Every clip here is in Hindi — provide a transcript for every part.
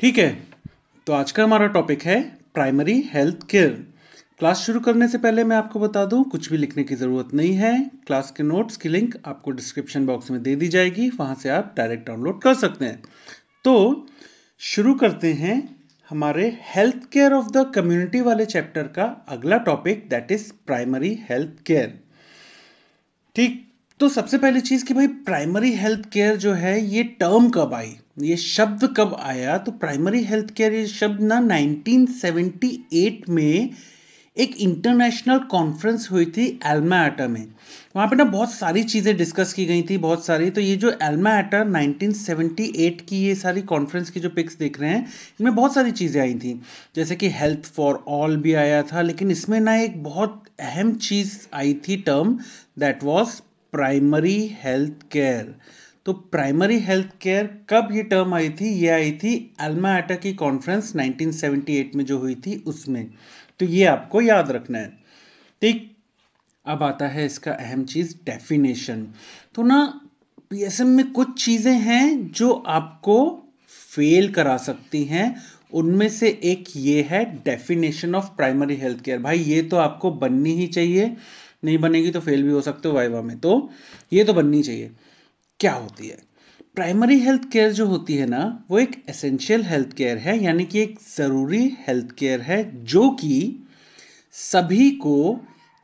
ठीक है तो आज का हमारा टॉपिक है प्राइमरी हेल्थ केयर क्लास शुरू करने से पहले मैं आपको बता दूं कुछ भी लिखने की ज़रूरत नहीं है क्लास के नोट्स की लिंक आपको डिस्क्रिप्शन बॉक्स में दे दी जाएगी वहां से आप डायरेक्ट डाउनलोड कर सकते हैं तो शुरू करते हैं हमारे health care of the community वाले चैप्टर का अगला topic that is primary health care ठीक तो सबसे पहली चीज़ कि भाई प्राइमरी हेल्थ केयर जो है ये टर्म कब आई ये शब्द कब आया तो प्राइमरी हेल्थ केयर ये शब्द ना 1978 में एक इंटरनेशनल कॉन्फ्रेंस हुई थी एल्मा एटा में वहाँ पे ना बहुत सारी चीज़ें डिस्कस की गई थी बहुत सारी तो ये जो एल्मा एटा 1978 की ये सारी कॉन्फ्रेंस की जो पिक्स देख रहे हैं इनमें बहुत सारी चीज़ें आई थी जैसे कि हेल्थ फॉर ऑल भी आया था लेकिन इसमें ना एक बहुत अहम चीज़ आई थी term that was primary health care तो प्राइमरी हेल्थ केयर कब ये टर्म आई थी ये आई थी अल्मा एटा की कॉन्फ्रेंस 1978 में जो हुई थी उसमें तो ये आपको याद रखना है ठीक अब आता है इसका अहम चीज़ डेफिनेशन तो ना पीएसएम में कुछ चीज़ें हैं जो आपको फेल करा सकती हैं उनमें से एक ये है definition of primary health care भाई ये तो आपको बननी ही चाहिए नहीं बनेगी तो फेल भी हो सकते हो वाइवा में तो ये तो बननी चाहिए क्या होती है प्राइमरी हेल्थ केयर जो होती है ना वो एक एसेंशियल हेल्थ केयर है यानी कि एक ज़रूरी हेल्थ केयर है जो कि सभी को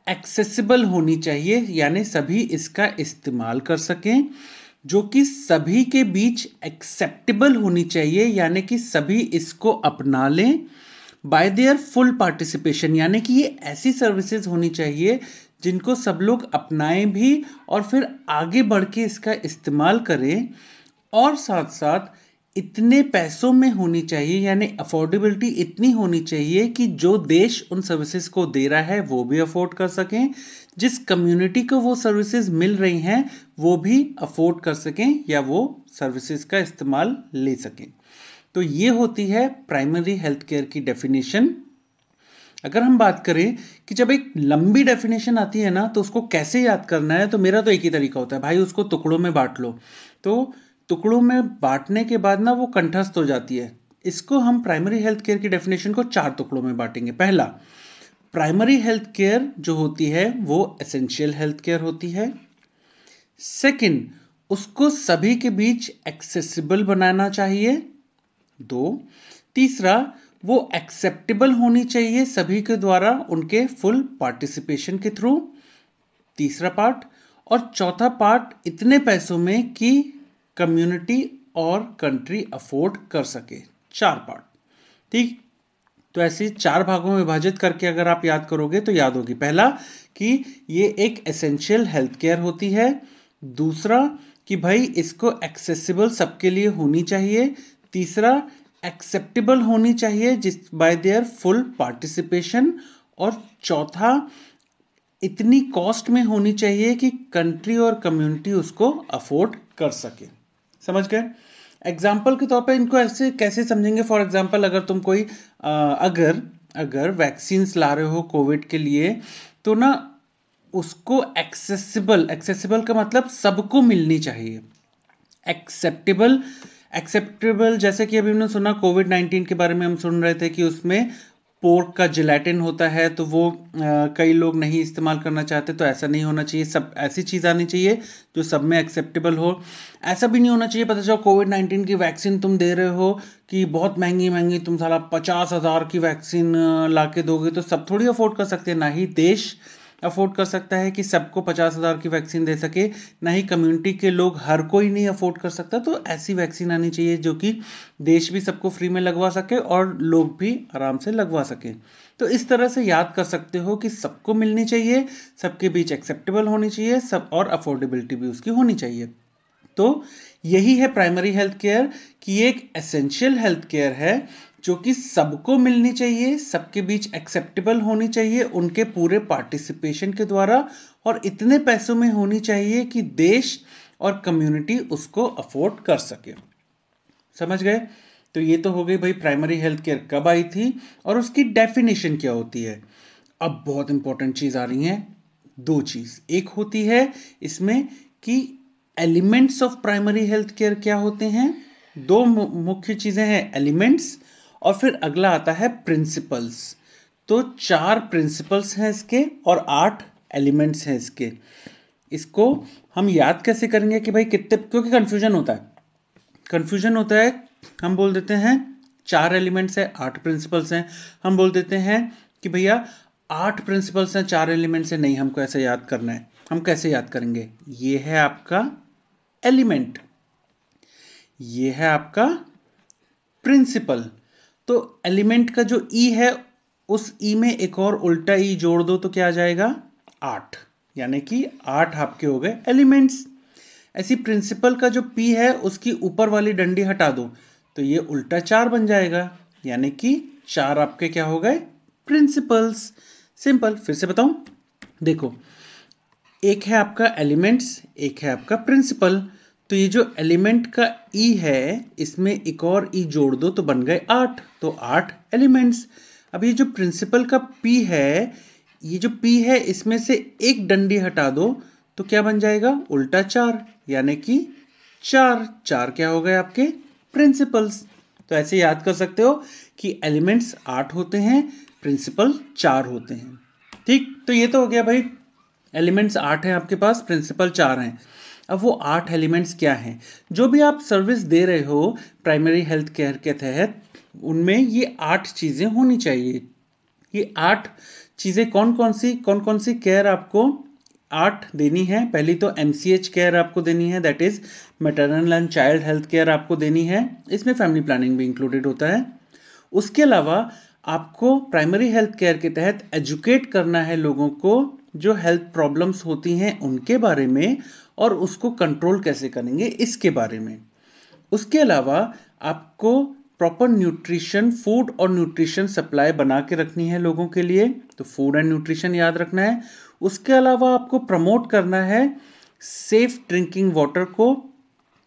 एक्सेसिबल होनी चाहिए यानी सभी इसका इस्तेमाल कर सकें जो कि सभी के बीच एक्सेप्टेबल होनी चाहिए यानी कि सभी इसको अपना लें बाय देयर फुल पार्टिसिपेशन यानी कि ये ऐसी सर्विसेज होनी चाहिए जिनको सब लोग अपनाएं भी और फिर आगे बढ़ के इसका इस्तेमाल करें और साथ साथ इतने पैसों में होनी चाहिए यानी अफोर्डेबिलिटी इतनी होनी चाहिए कि जो देश उन सर्विसेज को दे रहा है वो भी अफोर्ड कर सकें जिस कम्युनिटी को वो सर्विसेज मिल रही हैं वो भी अफोर्ड कर सकें या वो सर्विसेज का इस्तेमाल ले सकें तो ये होती है प्राइमरी हेल्थ केयर की डेफिनेशन अगर हम बात करें कि जब एक लंबी डेफिनेशन आती है ना तो उसको कैसे याद करना है तो मेरा तो एक ही तरीका होता है भाई उसको टुकड़ों में बांट लो तो टुकड़ों में बांटने के बाद ना वो कंठस्थ हो जाती है इसको हम प्राइमरी हेल्थ केयर की डेफिनेशन को चार टुकड़ों में बांटेंगे पहला प्राइमरी हेल्थ केयर जो होती है वो एसेंशियल हेल्थ केयर होती है सेकंड उसको सभी के बीच एक्सेसिबल बनाना चाहिए दो तीसरा वो एक्सेप्टेबल होनी चाहिए सभी के द्वारा उनके फुल पार्टिसिपेशन के थ्रू तीसरा पार्ट और चौथा पार्ट इतने पैसों में कि कम्युनिटी और कंट्री अफोर्ड कर सके चार पार्ट ठीक तो ऐसे चार भागों में विभाजित करके अगर आप याद करोगे तो याद होगी पहला कि ये एक एसेंशियल हेल्थ केयर होती है दूसरा कि भाई इसको एक्सेसिबल सबके लिए होनी चाहिए तीसरा एक्सेप्टेबल होनी चाहिए जिस बाय देयर फुल पार्टिसिपेशन और चौथा इतनी कॉस्ट में होनी चाहिए कि कंट्री और कम्युनिटी उसको अफोर्ड कर सके समझ गए एग्जाम्पल के तौर पर इनको ऐसे कैसे समझेंगे फॉर एग्जाम्पल अगर तुम कोई आ, अगर अगर वैक्सीन्स ला रहे हो कोविड के लिए तो ना उसको एक्सेसिबल एक्सेसिबल का मतलब सबको मिलनी चाहिए एक्सेप्टेबल एक्सेप्टेबल जैसे कि अभी हमने सुना कोविड नाइन्टीन के बारे में हम सुन रहे थे कि उसमें पोर्क का जिलेटिन होता है तो वो आ, कई लोग नहीं इस्तेमाल करना चाहते तो ऐसा नहीं होना चाहिए सब ऐसी चीज़ आनी चाहिए जो सब में एक्सेप्टेबल हो ऐसा भी नहीं होना चाहिए पता चलो कोविड नाइन्टीन की वैक्सीन तुम दे रहे हो कि बहुत महंगी महंगी तुम साला पचास हज़ार की वैक्सीन ला के दोगे तो सब थोड़ी अफोर्ड कर सकते हैं ना ही देश अफोर्ड कर सकता है कि सबको पचास हज़ार की वैक्सीन दे सके ना ही कम्युनिटी के लोग हर कोई नहीं अफोर्ड कर सकता तो ऐसी वैक्सीन आनी चाहिए जो कि देश भी सबको फ्री में लगवा सके और लोग भी आराम से लगवा सकें तो इस तरह से याद कर सकते हो कि सबको मिलनी चाहिए सबके बीच एक्सेप्टेबल होनी चाहिए सब और अफोर्डेबिलिटी भी उसकी होनी चाहिए तो यही है प्राइमरी हेल्थ केयर कि एक एसेंशियल हेल्थ केयर है जो कि सबको मिलनी चाहिए सबके बीच एक्सेप्टेबल होनी चाहिए उनके पूरे पार्टिसिपेशन के द्वारा और इतने पैसों में होनी चाहिए कि देश और कम्युनिटी उसको अफोर्ड कर सके समझ गए तो ये तो हो गई भाई प्राइमरी हेल्थ केयर कब आई थी और उसकी डेफिनेशन क्या होती है अब बहुत इंपॉर्टेंट चीज़ आ रही है दो चीज़ एक होती है इसमें कि elements of primary health care क्या होते हैं दो मुख्य चीज़ें हैं एलिमेंट्स और फिर अगला आता है प्रिंसिपल्स तो चार प्रिंसिपल्स हैं इसके और आठ एलिमेंट्स हैं इसके इसको हम याद कैसे करेंगे कि भाई कितने क्योंकि कन्फ्यूजन होता है कन्फ्यूजन होता है हम बोल देते हैं चार एलिमेंट्स हैं आठ प्रिंसिपल्स हैं हम बोल देते हैं कि भैया आठ प्रिंसिपल्स हैं चार एलिमेंट्स हैं नहीं हमको ऐसे याद करना है हम कैसे याद करेंगे ये है आपका एलिमेंट ये है आपका प्रिंसिपल तो एलिमेंट का जो ई e है उस ई e में एक और उल्टा ई e जोड़ दो तो क्या आ जाएगा आठ यानी कि आठ आपके हो गए एलिमेंट्स ऐसी प्रिंसिपल का जो पी है उसकी ऊपर वाली डंडी हटा दो तो ये उल्टा चार बन जाएगा यानी कि चार आपके क्या हो गए प्रिंसिपल्स सिंपल फिर से बताऊं देखो एक है आपका एलिमेंट्स एक है आपका प्रिंसिपल तो ये जो एलिमेंट का ई e है इसमें एक और ई e जोड़ दो तो बन गए आठ तो आठ एलिमेंट्स अब ये जो प्रिंसिपल का पी है ये जो पी है इसमें से एक डंडी हटा दो तो क्या बन जाएगा उल्टा चार यानी कि चार चार क्या हो गए आपके प्रिंसिपल्स तो ऐसे याद कर सकते हो कि एलिमेंट्स आठ होते हैं प्रिंसिपल चार होते हैं ठीक तो ये तो हो गया भाई एलिमेंट्स आठ हैं आपके पास प्रिंसिपल चार हैं अब वो आठ एलिमेंट्स क्या हैं जो भी आप सर्विस दे रहे हो प्राइमरी हेल्थ केयर के तहत उनमें ये आठ चीज़ें होनी चाहिए ये आठ चीज़ें कौन कौन सी कौन कौन सी केयर आपको आठ देनी है पहली तो एम सी एच केयर आपको देनी है that is maternal and child health care आपको देनी है इसमें फैमिली प्लानिंग भी इंक्लूडेड होता है उसके अलावा आपको प्राइमरी हेल्थ केयर के तहत एजुकेट करना है लोगों को जो हेल्थ प्रॉब्लम्स होती हैं उनके बारे में और उसको कंट्रोल कैसे करेंगे इसके बारे में उसके अलावा आपको प्रॉपर न्यूट्रिशन फूड और न्यूट्रिशन सप्लाई बना के रखनी है लोगों के लिए तो फूड एंड न्यूट्रिशन याद रखना है उसके अलावा आपको प्रमोट करना है सेफ ड्रिंकिंग वाटर को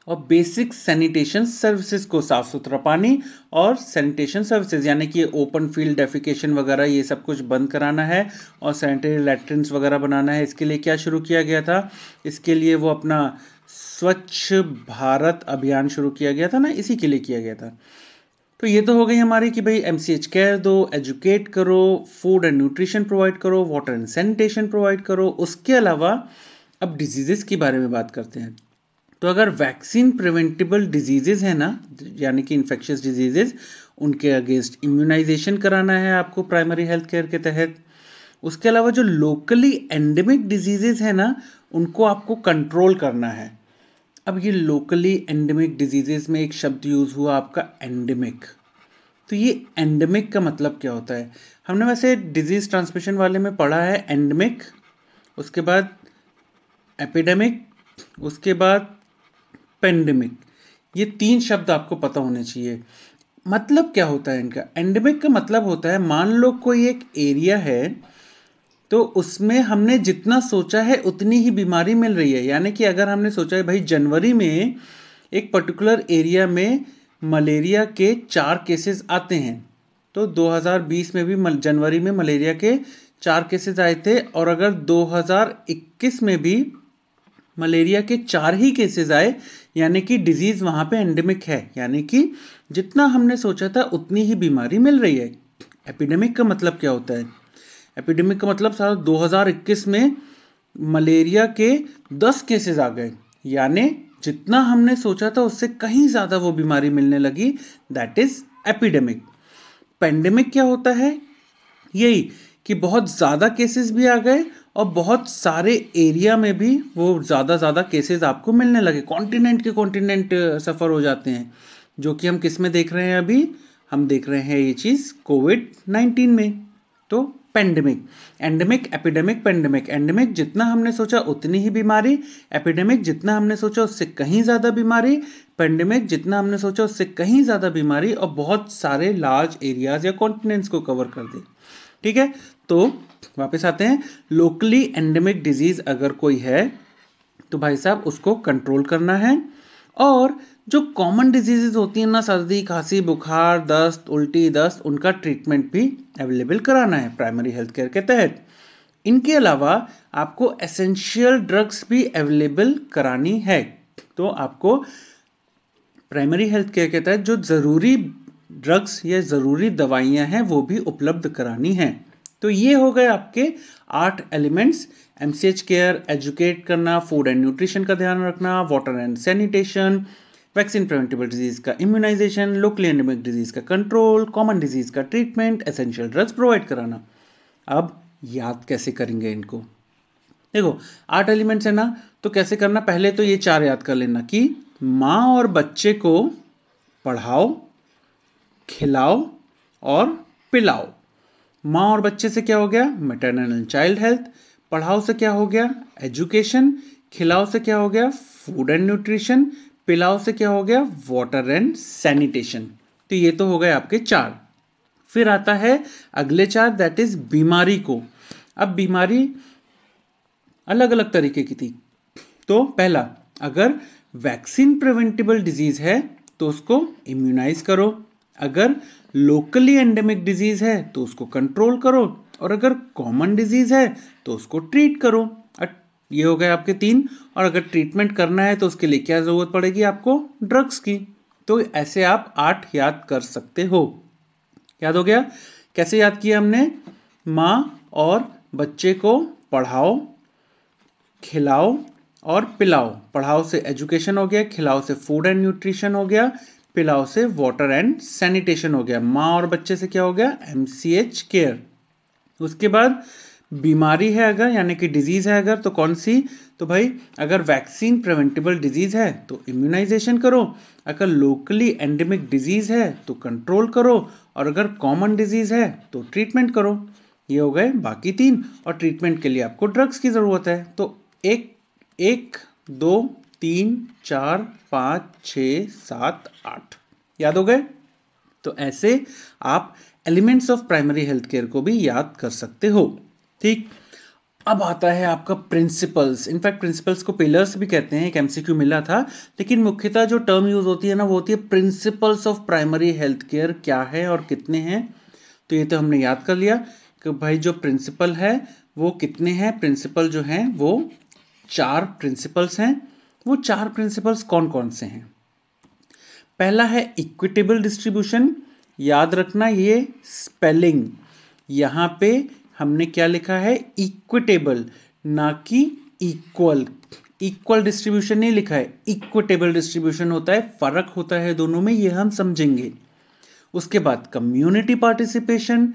और बेसिक सैनिटेशन सर्विसेज को साफ सुथरा पानी और सैनिटेशन सर्विसेज यानी कि ओपन फील्ड डेफिकेशन वगैरह ये सब कुछ बंद कराना है और सैनिटरी लेटरिनस वगैरह बनाना है इसके लिए क्या शुरू किया गया था इसके लिए वो अपना स्वच्छ भारत अभियान शुरू किया गया था ना इसी के लिए किया गया था तो ये तो हो गई हमारी कि भाई एम केयर दो एजुकेट करो फूड एंड न्यूट्रिशन प्रोवाइड करो वाटर एंड सैनिटेशन प्रोवाइड करो उसके अलावा अब डिजीज़ के बारे में बात करते हैं तो अगर वैक्सीन प्रिवेंटेबल डिजीजेज है ना यानी कि इन्फेक्शस डिजीजेज उनके अगेंस्ट इम्यूनाइजेशन कराना है आपको प्राइमरी हेल्थ केयर के तहत उसके अलावा जो लोकली एंडेमिक डिजीजेज है ना उनको आपको कंट्रोल करना है अब ये लोकली एंडेमिक डिजीजेज में एक शब्द यूज़ हुआ आपका एंडेमिक तो ये एंडेमिक का मतलब क्या होता है हमने वैसे डिजीज़ ट्रांसमिशन वाले में पढ़ा है एंडेमिक उसके बाद एपिडेमिक उसके बाद पेंडेमिक ये तीन शब्द आपको पता होने चाहिए मतलब क्या होता है इनका एंडेमिक का मतलब होता है मान लो कोई एक एरिया है तो उसमें हमने जितना सोचा है उतनी ही बीमारी मिल रही है यानी कि अगर हमने सोचा है भाई जनवरी में एक पर्टिकुलर एरिया में मलेरिया के चार केसेस आते हैं तो 2020 में भी जनवरी में मलेरिया के चार केसेस आए थे और अगर 2021 में भी मलेरिया के चार ही केसेस आए यानी कि डिजीज़ वहां पे एंडेमिक है यानी कि जितना हमने सोचा था उतनी ही बीमारी मिल रही है एपिडेमिक का मतलब क्या होता है एपिडेमिक का मतलब साल 2021 में मलेरिया के 10 केसेस आ गए यानी जितना हमने सोचा था उससे कहीं ज़्यादा वो बीमारी मिलने लगी दैट इज़ एपिडेमिक पेंडेमिक क्या होता है यही कि बहुत ज़्यादा केसेस भी आ गए और बहुत सारे एरिया में भी वो ज़्यादा ज़्यादा केसेस आपको मिलने लगे कॉन्टिनेंट के कॉन्टिनेंट सफ़र हो जाते हैं जो कि हम किस में देख रहे हैं अभी हम देख रहे हैं ये चीज़ कोविड नाइन्टीन में तो pandemic endemic epidemic pandemic endemic जितना हमने सोचा उतनी ही बीमारी एपिडेमिक जितना हमने सोचा उससे कहीं ज़्यादा बीमारी पेंडेमिक जितना हमने सोचा उससे कहीं ज़्यादा बीमारी और बहुत सारे लार्ज एरियाज या कॉन्टिनेंट्स को कवर कर दी ठीक है तो वापस आते हैं लोकली एंडेमिक डिजीज़ अगर कोई है तो भाई साहब उसको कंट्रोल करना है और जो कॉमन डिजीज़ होती हैं ना सर्दी खांसी बुखार दस्त उल्टी दस्त उनका ट्रीटमेंट भी अवेलेबल कराना है प्राइमरी हेल्थ केयर के तहत इनके अलावा आपको एसेंशियल ड्रग्स भी अवेलेबल करानी है तो आपको प्राइमरी हेल्थ केयर के तहत जो ज़रूरी ड्रग्स या ज़रूरी दवाइयाँ हैं वो भी उपलब्ध करानी हैं तो ये हो गए आपके आठ elements M C H care educate करना फूड एंड न्यूट्रिशन का ध्यान रखना water and sanitation vaccine preventable disease का इम्यूनाइजेशन लोकली एंडेमिक डिजीज का कंट्रोल कॉमन डिजीज का ट्रीटमेंट एसेंशियल ड्रग्स प्रोवाइड कराना अब याद कैसे करेंगे इनको देखो आठ एलिमेंट्स है ना तो कैसे करना पहले तो ये चार याद कर लेना कि माँ और बच्चे को पढ़ाओ खिलाओ और पिलाओ माँ और बच्चे से क्या हो गया मेटरनल एंड चाइल्ड हेल्थ पढ़ाओ से क्या हो गया एजुकेशन खिलाओ से क्या हो गया फूड एंड न्यूट्रिशन पिलाओ से क्या हो गया वाटर एंड सैनिटेशन तो ये तो हो गए आपके चार फिर आता है अगले चार दैट इज बीमारी को अब बीमारी अलग अलग तरीके की थी तो पहला अगर वैक्सीन प्रिवेंटेबल डिजीज है तो उसको इम्यूनाइज करो अगर लोकली एंडेमिक डिजीज है तो उसको कंट्रोल करो और अगर कॉमन डिजीज है तो उसको ट्रीट करो ये हो गए आपके तीन और अगर ट्रीटमेंट करना है तो उसके लिए क्या ज़रूरत पड़ेगी आपको ड्रग्स की तो ऐसे आप आठ याद कर सकते हो याद हो गया कैसे याद किया हमने माँ और बच्चे को पढ़ाओ खिलाओ और पिलाओ पढ़ाओ से एजुकेशन हो गया खिलाओ से फूड एंड न्यूट्रिशन हो गया पिलाओ से वाटर एंड सैनिटेशन हो गया माँ और बच्चे से क्या हो गया एम सी एच केयर उसके बाद बीमारी है अगर यानी कि डिजीज़ है अगर तो कौन सी तो भाई अगर वैक्सीन प्रिवेंटेबल डिजीज़ है तो इम्यूनाइजेशन करो अगर लोकली एंडेमिक डिजीज़ है तो कंट्रोल करो और अगर कॉमन डिजीज़ है तो ट्रीटमेंट करो ये हो गए बाकी तीन और ट्रीटमेंट के लिए आपको ड्रग्स की ज़रूरत है तो एक एक दो तीन चार पाँच छ सात आठ याद हो गए तो ऐसे आप elements of primary health care को भी याद कर सकते हो ठीक अब आता है आपका प्रिंसिपल्स इनफैक्ट प्रिंसिपल्स को पिलर्स भी कहते हैं एक एमसीक्यू मिला था लेकिन मुख्यतः जो टर्म यूज होती है ना वो होती है principles of primary health care क्या है और कितने हैं तो ये तो हमने याद कर लिया कि भाई जो प्रिंसिपल है वो कितने हैं प्रिंसिपल जो हैं वो चार प्रिंसिपल्स हैं वो चार प्रिंसिपल्स कौन कौन से हैं पहला है इक्विटेबल डिस्ट्रीब्यूशन याद रखना ये स्पेलिंग यहाँ पे हमने क्या लिखा है इक्विटेबल ना कि इक्वल इक्वल डिस्ट्रीब्यूशन नहीं लिखा है इक्विटेबल डिस्ट्रीब्यूशन होता है फर्क होता है दोनों में ये हम समझेंगे उसके बाद कम्युनिटी पार्टिसिपेशन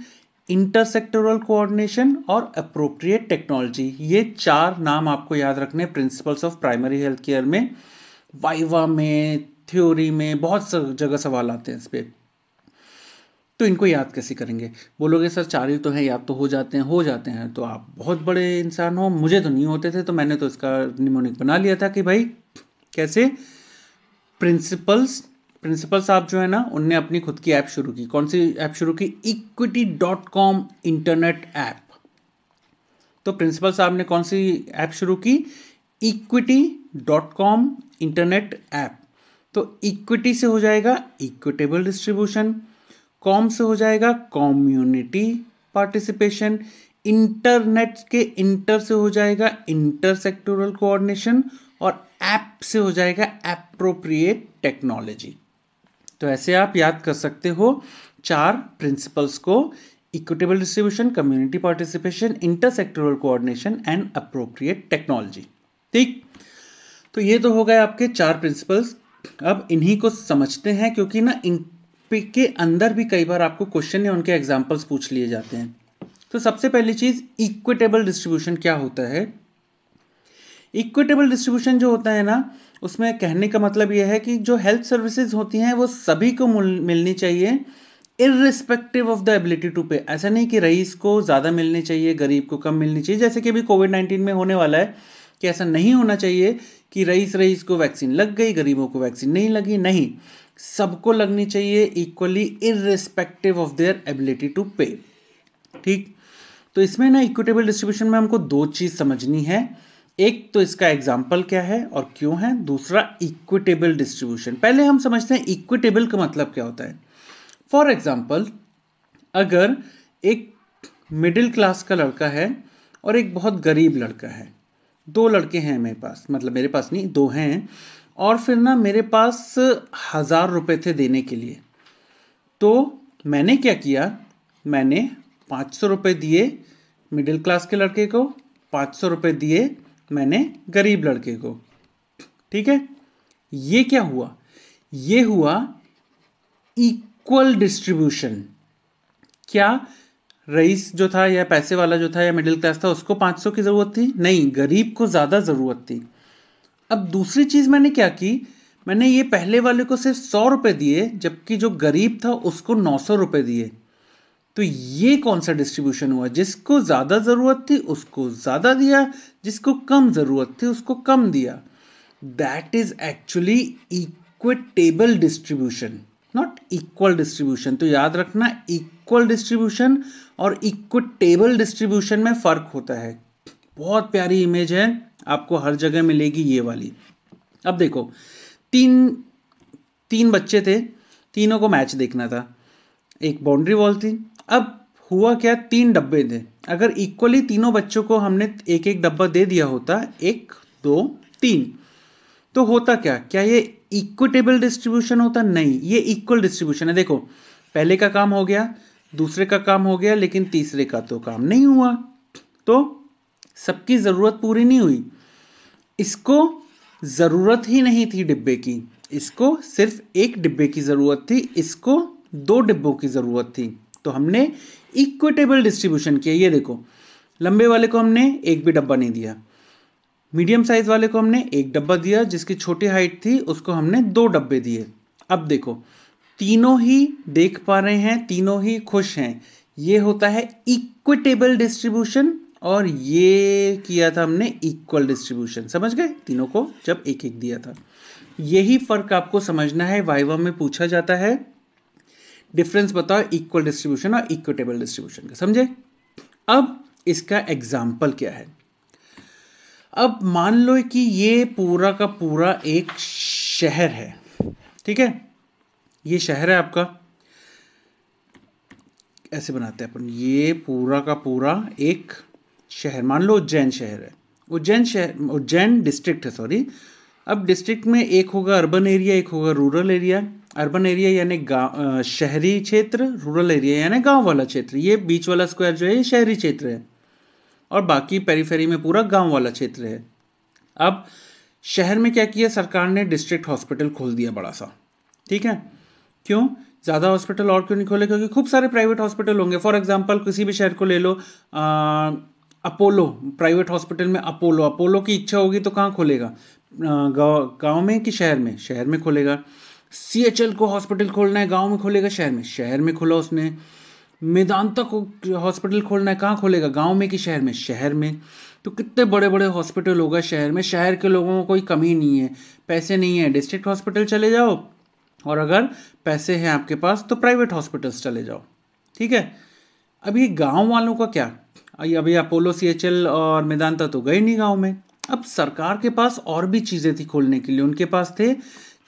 इंटरसेक्टोरल कोऑर्डिनेशन और अप्रोप्रिएट टेक्नोलॉजी ये चार नाम आपको याद रखने principles of primary health care में वाइवा में थ्योरी में बहुत जगह सवाल आते हैं इस पर तो इनको याद कैसे करेंगे बोलोगे सर चार ही तो हैं याद तो हो जाते हैं हो जाते हैं तो आप बहुत बड़े इंसान हो मुझे तो नहीं होते थे तो मैंने तो इसका निमोनिक बना लिया था कि भाई कैसे प्रिंसिपल्स प्रिंसिपल साहब जो है ना उनने अपनी खुद की ऐप शुरू की कौन सी ऐप शुरू की equity dot com internet app तो प्रिंसिपल साहब ने कौन सी ऐप शुरू की equity dot com internet app तो इक्विटी से हो जाएगा इक्विटेबल डिस्ट्रीब्यूशन कॉम से हो जाएगा कॉम्युनिटी पार्टिसिपेशन इंटरनेट के इंटर से हो जाएगा इंटरसेक्टोरल कोऑर्डिनेशन और ऐप से हो जाएगा एप्रोप्रिएट टेक्नोलॉजी तो ऐसे आप याद कर सकते हो चार प्रिंसिपल्स को equitable distribution community participation inter sectoral coordination and appropriate technology ठीक तो ये तो हो गए आपके चार प्रिंसिपल्स अब इन्हीं को समझते हैं क्योंकि ना इन के अंदर भी कई बार आपको क्वेश्चन या उनके एग्जाम्पल्स पूछ लिए जाते हैं तो सबसे पहली चीज़ इक्विटेबल डिस्ट्रीब्यूशन क्या होता है इक्विटेबल डिस्ट्रीब्यूशन जो होता है ना उसमें कहने का मतलब यह है कि जो हेल्थ सर्विसेज होती हैं वो सभी को मिलनी चाहिए irrespective of the ability to pay ऐसा नहीं कि रईस को ज़्यादा मिलनी चाहिए गरीब को कम मिलनी चाहिए जैसे कि अभी कोविड नाइन्टीन में होने वाला है कि ऐसा नहीं होना चाहिए कि रईस रईस को वैक्सीन लग गई गरीबों को वैक्सीन नहीं लगी नहीं सबको लगनी चाहिए equally irrespective of their ability to pay ठीक तो इसमें ना इक्विटेबल डिस्ट्रीब्यूशन में हमको दो चीज़ समझनी है एक तो इसका एग्जाम्पल क्या है और क्यों है दूसरा इक्विटेबल डिस्ट्रीब्यूशन पहले हम समझते हैं इक्विटेबल का मतलब क्या होता है फॉर एग्जाम्पल अगर एक मिडिल क्लास का लड़का है और एक बहुत गरीब लड़का है दो लड़के हैं मेरे पास मतलब मेरे पास नहीं दो हैं और फिर ना मेरे पास हज़ार रुपये थे देने के लिए तो मैंने क्या किया मैंने पाँच सौ रुपये दिए मिडिल क्लास के लड़के को पाँच सौ रुपये दिए मैंने गरीब लड़के को ठीक है ये क्या हुआ ये हुआ इक्वल डिस्ट्रीब्यूशन क्या रईस जो था या पैसे वाला जो था या मिडिल क्लास था उसको 500 की ज़रूरत थी नहीं गरीब को ज़्यादा ज़रूरत थी अब दूसरी चीज़ मैंने क्या की मैंने ये पहले वाले को सिर्फ सौ रुपये दिए जबकि जो गरीब था उसको नौ सौ रुपये दिए तो ये कौन सा डिस्ट्रीब्यूशन हुआ जिसको ज़्यादा ज़रूरत थी उसको ज़्यादा दिया जिसको कम ज़रूरत थी उसको कम दिया that is actually equitable distribution not equal distribution तो याद रखना इक्वल डिस्ट्रीब्यूशन और इक्वेटेबल डिस्ट्रीब्यूशन में फ़र्क होता है बहुत प्यारी इमेज है आपको हर जगह मिलेगी ये वाली अब देखो तीन तीन बच्चे थे तीनों को मैच देखना था एक बाउंड्री वॉल थी अब हुआ क्या तीन डब्बे थे अगर इक्वली तीनों बच्चों को हमने एक एक डब्बा दे दिया होता एक दो तीन तो होता क्या क्या ये इक्विटेबल डिस्ट्रीब्यूशन होता नहीं ये इक्वल डिस्ट्रीब्यूशन है देखो पहले का काम हो गया दूसरे का काम हो गया लेकिन तीसरे का तो काम नहीं हुआ तो सबकी ज़रूरत पूरी नहीं हुई इसको ज़रूरत ही नहीं थी डिब्बे की इसको सिर्फ एक डिब्बे की ज़रूरत थी इसको दो डिब्बों की ज़रूरत थी तो हमने इक्विटेबल डिस्ट्रीब्यूशन किया ये देखो लंबे वाले को हमने एक भी डब्बा नहीं दिया मीडियम साइज वाले को हमने एक डब्बा दिया जिसकी छोटी हाइट थी उसको हमने दो डब्बे दिए अब देखो तीनों ही देख पा रहे हैं तीनों ही खुश हैं ये होता है इक्विटेबल डिस्ट्रीब्यूशन और ये किया था हमने इक्वल डिस्ट्रीब्यूशन समझ गए तीनों को जब एक एक दिया था यही फर्क आपको समझना है वाइवा में पूछा जाता है डिफरेंस बताओ इक्वल डिस्ट्रीब्यूशन और इक्विटेबल डिस्ट्रीब्यूशन का समझे अब इसका एग्जाम्पल क्या है अब मान लो कि ये पूरा का पूरा एक शहर है ठीक है ये शहर है आपका ऐसे बनाते हैं अपन ये पूरा का पूरा एक शहर मान लो उज्जैन शहर है उज्जैन शहर उज्जैन डिस्ट्रिक्ट है सॉरी अब डिस्ट्रिक्ट में एक होगा अर्बन एरिया एक होगा रूरल एरिया अर्बन एरिया यानी गाँव शहरी क्षेत्र रूरल एरिया यानी गांव वाला क्षेत्र ये बीच वाला स्क्वायर जो है ये शहरी क्षेत्र है और बाकी पेरीफेरी में पूरा गांव वाला क्षेत्र है अब शहर में क्या किया सरकार ने डिस्ट्रिक्ट हॉस्पिटल खोल दिया बड़ा सा ठीक है क्यों ज़्यादा हॉस्पिटल और क्यों नहीं खोले क्योंकि खूब सारे प्राइवेट हॉस्पिटल होंगे फॉर एग्जाम्पल किसी भी शहर को ले लो आ, अपोलो प्राइवेट हॉस्पिटल में अपोलो अपोलो की इच्छा होगी तो कहाँ खोलेगा गाँव में कि शहर में शहर में खोलेगा सी एच एल को हॉस्पिटल खोलना है गांव में खोलेगा शहर में शहर में खोला उसने मेदांता को हॉस्पिटल खोलना है कहाँ खोलेगा गांव में कि शहर में शहर में तो कितने बड़े बड़े हॉस्पिटल होगा शहर में शहर के लोगों को कोई कमी नहीं है पैसे नहीं है डिस्ट्रिक्ट हॉस्पिटल चले जाओ और अगर पैसे हैं आपके पास तो प्राइवेट हॉस्पिटल्स चले जाओ ठीक है अभी गांव वालों का क्या अभी अपोलो सी एच एल और मेदांता तो गए नहीं गाँव में अब सरकार के पास और भी चीज़ें थी खोलने के लिए उनके पास थे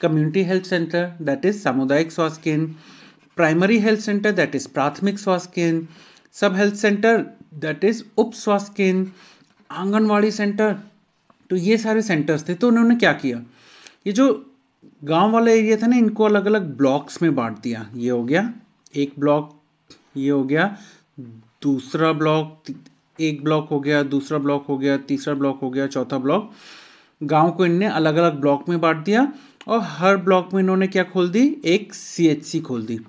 community health centre that is सामुदायिक स्वास्थ्य केंद्र primary health centre that is प्राथमिक स्वास्थ्य केंद्र सब हेल्थ सेंटर दैट इज उप स्वास्थ्य केंद्र आंगनवाड़ी सेंटर तो ये सारे सेंटर्स थे तो उन्होंने क्या किया ये जो गांव वाला एरिया था ना इनको अलग अलग ब्लॉक्स में बांट दिया ये हो गया एक ब्लॉक ये हो गया दूसरा ब्लॉक एक ब्लॉक हो गया दूसरा ब्लॉक हो गया तीसरा ब्लॉक हो गया चौथा ब्लॉक गांव को इनने अलग अलग ब्लॉक में बांट दिया और हर ब्लॉक में इन्होंने क्या खोल दी एक सी खोल दी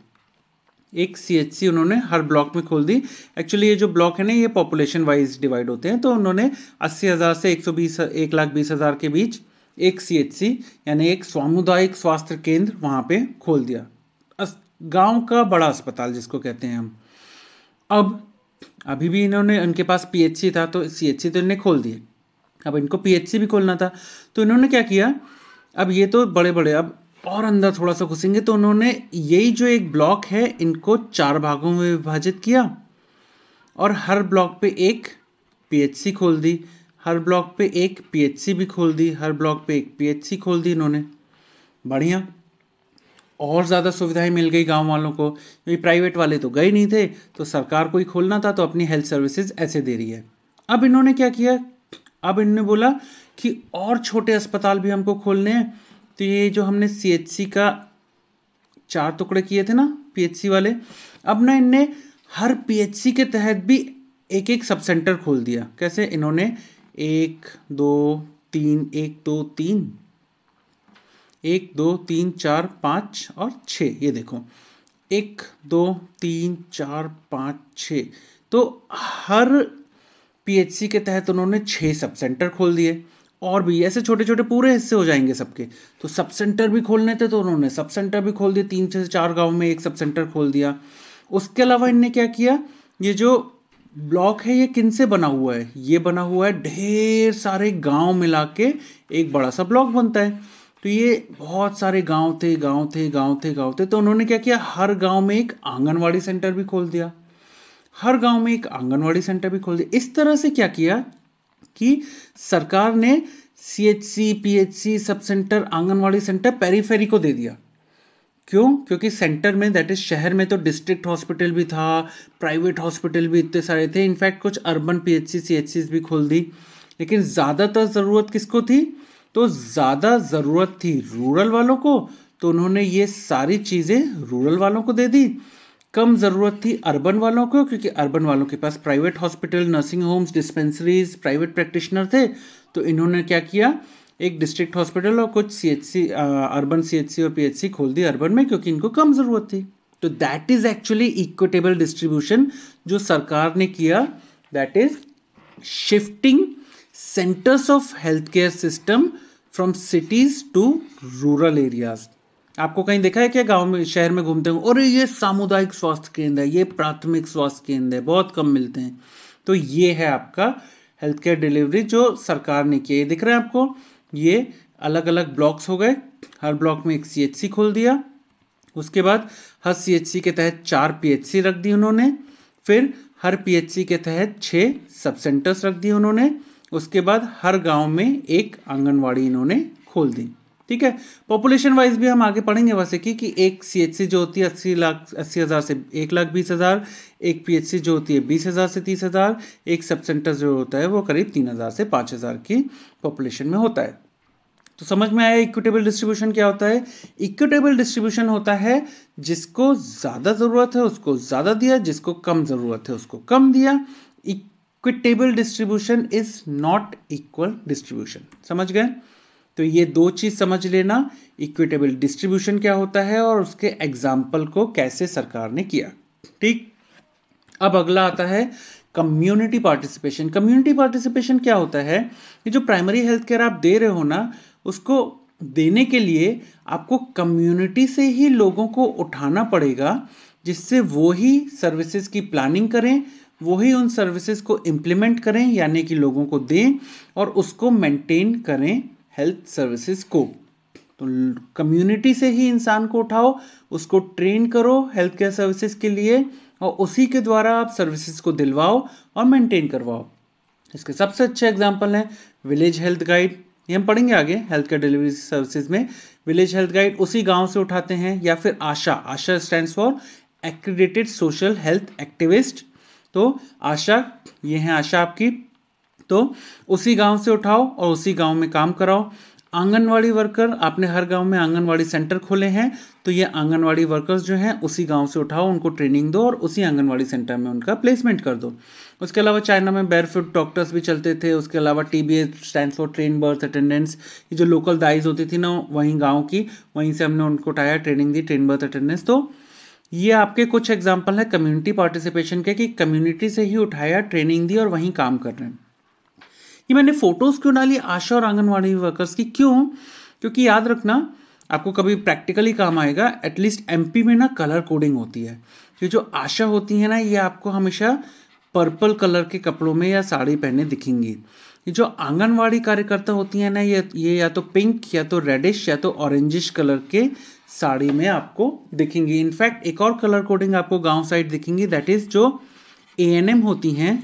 एक सी उन्होंने हर ब्लॉक में खोल दी एक्चुअली ये जो ब्लॉक है ना ये पॉपुलेशन वाइज डिवाइड होते हैं तो उन्होंने अस्सी हज़ार से एक सौ बीस एक लाख बीस हज़ार के बीच एक सी यानी एक सामुदायिक स्वास्थ्य केंद्र वहाँ पे खोल दिया गांव का बड़ा अस्पताल जिसको कहते हैं हम अब अभी भी इन्होंने उनके पास सी था तो सी तो इन्होंने खोल दिए अब इनको सी भी खोलना था तो इन्होंने क्या किया अब ये तो बड़े बड़े अब और अंदर थोड़ा सा घुसेंगे तो उन्होंने यही जो एक ब्लॉक है इनको चार भागों में विभाजित किया और हर ब्लॉक पे एक पीएचसी खोल दी हर ब्लॉक पे एक पीएचसी भी खोल दी हर ब्लॉक पे एक पीएचसी खोल दी इन्होंने बढ़िया और ज़्यादा सुविधाएं मिल गई गांव वालों को क्योंकि प्राइवेट वाले तो गए नहीं थे तो सरकार को ही खोलना था तो अपनी हेल्थ सर्विसेज ऐसे दे रही है अब इन्होंने क्या किया अब इनने बोला कि और छोटे अस्पताल भी हमको खोलने हैं तो ये जो हमने सी का चार टुकड़े किए थे ना पी वाले अब ना इनने हर पी के तहत भी एक एक सब सेंटर खोल दिया कैसे इन्होंने एक दो तीन एक दो तीन एक दो तीन चार पाँच और छ ये देखो एक दो तीन चार पाँच छ तो हर पीएचसी के तहत उन्होंने छः सब सेंटर खोल दिए और भी ऐसे छोटे छोटे पूरे हिस्से हो जाएंगे सबके तो सब सेंटर भी खोलने थे तो उन्होंने सब सेंटर भी खोल दिए तीन से चार गाँव में एक सब सेंटर खोल दिया उसके अलावा इनने क्या किया ये जो ब्लॉक है ये किन से बना हुआ है ये बना हुआ है ढेर सारे गांव मिला के एक बड़ा सा ब्लॉक बनता है तो ये बहुत सारे गांव थे गांव थे गांव थे गांव थे तो उन्होंने क्या किया हर गांव में एक आंगनवाड़ी सेंटर भी खोल दिया हर गांव में एक आंगनवाड़ी सेंटर भी खोल दिया इस तरह से क्या किया कि सरकार ने C H C P H C sub centre anganwadi centre periphery को दे दिया क्यों क्योंकि सेंटर में दैट इज शहर में तो डिस्ट्रिक्ट हॉस्पिटल भी था प्राइवेट हॉस्पिटल भी इतने सारे थे इनफैक्ट कुछ urban P H C C H C भी खोल दी लेकिन ज़्यादातर ज़रूरत किसको थी तो ज़्यादा ज़रूरत थी रूरल वालों को तो उन्होंने ये सारी चीज़ें रूरल वालों को दे दी कम ज़रूरत थी अर्बन वालों को क्योंकि अर्बन वालों के पास private hospital nursing homes dispensaries private practitioner थे तो इन्होंने क्या किया एक डिस्ट्रिक्ट हॉस्पिटल और कुछ सीएचसी अर्बन सीएचसी और पीएचसी खोल दी अर्बन में क्योंकि इनको कम ज़रूरत थी तो that is actually equitable distribution जो सरकार ने किया that is shifting centres of health care system from cities to rural areas आपको कहीं देखा है क्या गांव में शहर में घूमते हो और ये सामुदायिक स्वास्थ्य केंद्र है ये प्राथमिक स्वास्थ्य केंद्र है बहुत कम मिलते हैं तो ये है आपका हेल्थ केयर डिलीवरी जो सरकार ने किया ये दिख रहा है आपको ये अलग अलग ब्लॉक्स हो गए हर ब्लॉक में एक सी खोल दिया उसके बाद हर सी के तहत चार पी रख दी उन्होंने फिर हर पी के तहत छः सब सेंटर्स रख दिए उन्होंने उसके बाद हर गांव में एक आंगनवाड़ी इन्होंने खोल दी ठीक है पॉपुलेशन वाइज भी हम आगे पढ़ेंगे वैसे कि कि एक सी जो होती है अस्सी लाख अस्सी हज़ार से एक लाख बीस हज़ार एक पी जो होती है बीस हज़ार से तीस हज़ार एक सब सेंटर जो होता है वो करीब तीन हज़ार से पाँच हज़ार की पॉपुलेशन में होता है तो समझ में आया इक्विटेबल डिस्ट्रीब्यूशन क्या होता है इक्विटेबल डिस्ट्रीब्यूशन होता है जिसको ज़्यादा ज़रूरत है उसको ज़्यादा दिया जिसको कम ज़रूरत है उसको कम दिया equitable distribution is not equal distribution समझ गए तो ये दो चीज़ समझ लेना इक्विटेबल डिस्ट्रीब्यूशन क्या होता है और उसके एग्जाम्पल को कैसे सरकार ने किया ठीक अब अगला आता है कम्युनिटी पार्टिसिपेशन कम्युनिटी पार्टिसिपेशन क्या होता है कि जो प्राइमरी हेल्थ केयर आप दे रहे हो ना उसको देने के लिए आपको कम्युनिटी से ही लोगों को उठाना पड़ेगा जिससे वो ही सर्विसेज की प्लानिंग करें वही उन सर्विसेज को इम्प्लीमेंट करें यानी कि लोगों को दें और उसको मेंटेन करें हेल्थ सर्विसेज को तो कम्युनिटी से ही इंसान को उठाओ उसको ट्रेन करो हेल्थ केयर सर्विसेज के लिए और उसी के द्वारा आप सर्विसेज को दिलवाओ और मेंटेन करवाओ इसके सबसे अच्छे एग्जाम्पल हैं विलेज हेल्थ गाइड ये हम पढ़ेंगे आगे हेल्थ केयर डिलीवरी सर्विसेज में विलेज हेल्थ गाइड उसी गांव से उठाते हैं या फिर ASHA ASHA stand for accredited social health activist तो आशा ये हैं आशा आपकी तो उसी गांव से उठाओ और उसी गांव में काम कराओ आंगनवाड़ी वर्कर आपने हर गांव में आंगनवाड़ी सेंटर खोले हैं तो ये आंगनवाड़ी वर्कर्स जो हैं उसी गांव से उठाओ उनको ट्रेनिंग दो और उसी आंगनवाड़ी सेंटर में उनका प्लेसमेंट कर दो उसके अलावा चाइना में बैरफुट डॉक्टर्स भी चलते थे उसके अलावा T B S stand for train birth attendance ये जो लोकल दाइज होती थी ना वहीं गाँव की वहीं से हमने उनको उठाया ट्रेनिंग दी ट्रेन बर्थ अटेंडेंस तो ये आपके कुछ एग्जाम्पल हैं कम्युनिटी पार्टिसिपेशन के कि कम्युनिटी से ही उठाया ट्रेनिंग दी और वहीं काम कर रहे हैं ये मैंने फोटोज़ क्यों डाली आशा और आंगनवाड़ी वर्कर्स की क्यों क्योंकि याद रखना आपको कभी प्रैक्टिकली काम आएगा एटलीस्ट पी में ना कलर कोडिंग होती है ये जो आशा होती है ना ये आपको हमेशा पर्पल कलर के कपड़ों में या साड़ी पहने दिखेंगी ये जो आंगनवाड़ी कार्यकर्ता होती है ना ये ये या तो पिंक या तो रेडिश या तो ऑरेंजिश कलर के साड़ी में आपको दिखेंगी इनफैक्ट एक और कलर कोडिंग आपको गांव साइड दिखेंगी दैट इज़ जो ए होती हैं